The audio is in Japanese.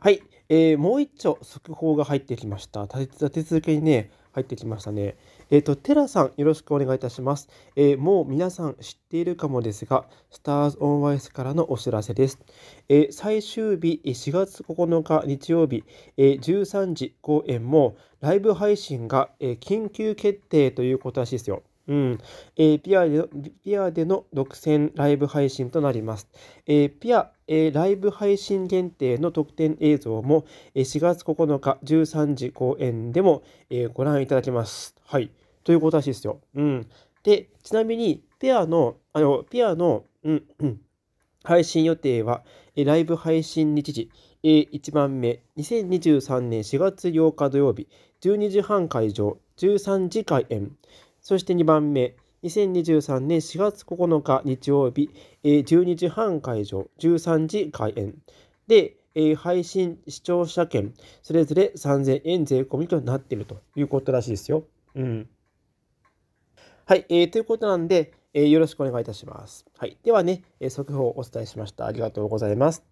はい、えー、もう一丁速報が入ってきました。立て続けにね、入ってきましたね。えっ、ー、と、テラさん、よろしくお願いいたします。えー、もう皆さん知っているかもですが、スターズ・オン・ワイスからのお知らせです。えー、最終日、4月9日日曜日、え13時公演もライブ配信が、え緊急決定ということらしいですよ。うん。えー、ピアで、ピアでの独占ライブ配信となります。えー、ピア、えー、ライブ配信限定の特典映像も、え4月9日13時公演でも、えご覧いただけます。はい。ということらしいですよ。うん。で、ちなみに、ピアの、あの、アの、うん、うん、配信予定は、えライブ配信日時、え1番目、2023年4月8日土曜日、12時半会場、13時開演。そして2番目、2023年4月9日日曜日、えー、12時半会場、13時開演。で、え配信視聴者券、それぞれ3000円税込みとなっているということらしいですよ。うん。はい、えー、ということなんで、えー、よろしくお願いいたします。はい、ではね、えー、速報をお伝えしました。ありがとうございます。